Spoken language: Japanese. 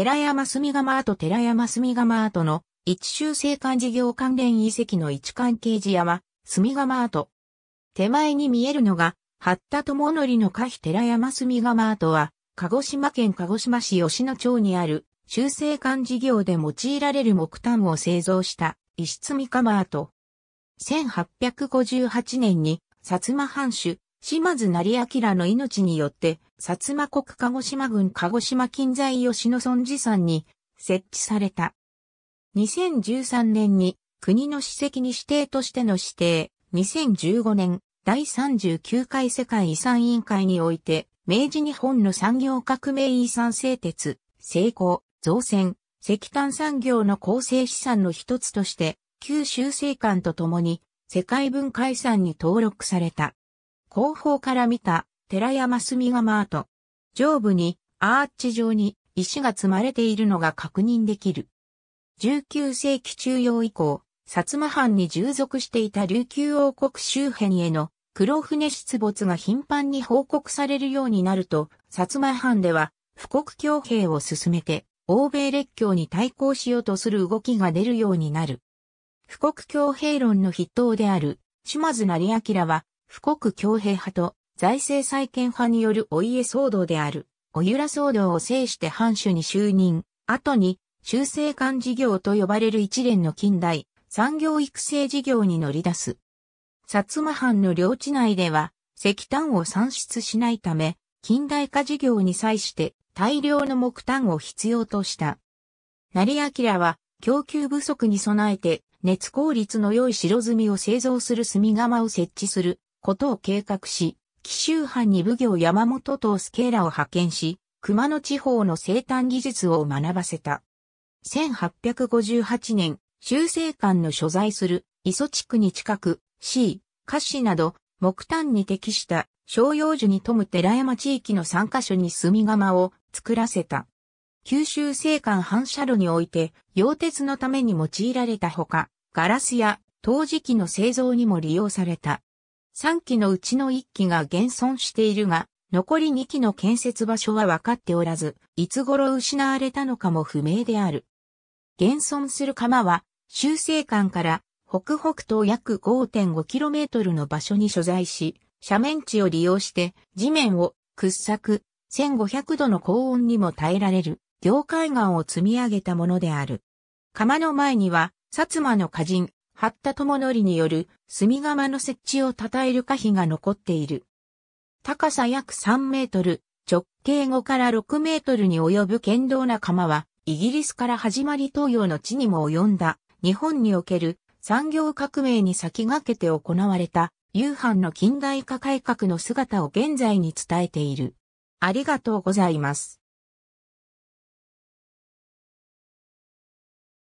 寺山住釜跡寺山住釜跡の一周生館事業関連遺跡の一関係事山、住釜跡。手前に見えるのが、八田智則の可否寺山住釜跡は、鹿児島県鹿児島市吉野町にある、修正管事業で用いられる木炭を製造した石積み釜跡。1858年に薩摩藩主島津成明の命によって、薩摩国鹿児島郡鹿児島近在吉野村寺山に設置された。2013年に国の史跡に指定としての指定、2015年第39回世界遺産委員会において、明治日本の産業革命遺産製鉄、成功、造船、石炭産業の構成資産の一つとして、旧修正館とともに世界文化遺産に登録された。後方から見た寺山隅ー跡。上部にアーチ状に石が積まれているのが確認できる。19世紀中央以降、薩摩藩に従属していた琉球王国周辺への黒船出没が頻繁に報告されるようになると、薩摩藩では、富国強兵を進めて、欧米列強に対抗しようとする動きが出るようになる。富国強兵論の筆頭である、島津成明は、富国強兵派と財政再建派によるお家騒動である、おゆら騒動を制して藩主に就任、後に修正館事業と呼ばれる一連の近代産業育成事業に乗り出す。薩摩藩の領地内では石炭を産出しないため、近代化事業に際して大量の木炭を必要とした。成明は供給不足に備えて熱効率の良い白みを製造する炭窯を設置することを計画し、紀州藩に奉行山本とスケーラを派遣し、熊野地方の生誕技術を学ばせた。1858年、修正館の所在する磯地区に近く、C、菓子など、木炭に適した商用樹に富む寺山地域の3カ所に住釜を作らせた。九州青館反射炉において、溶鉄のために用いられたほか、ガラスや陶磁器の製造にも利用された。3基のうちの1基が現存しているが、残り2基の建設場所は分かっておらず、いつ頃失われたのかも不明である。現存する釜は、修正館から北北東約 5.5km の場所に所在し、斜面地を利用して地面を掘削、1500度の高温にも耐えられる、凝灰岩を積み上げたものである。釜の前には、薩摩の歌人、八田智則による隅窯の設置を称える歌碑が残っている。高さ約3メートル、直径5から6メートルに及ぶ堅道な釜は、イギリスから始まり東洋の地にも及んだ、日本における産業革命に先駆けて行われた、夕飯の近代化改革の姿を現在に伝えている。ありがとうございます。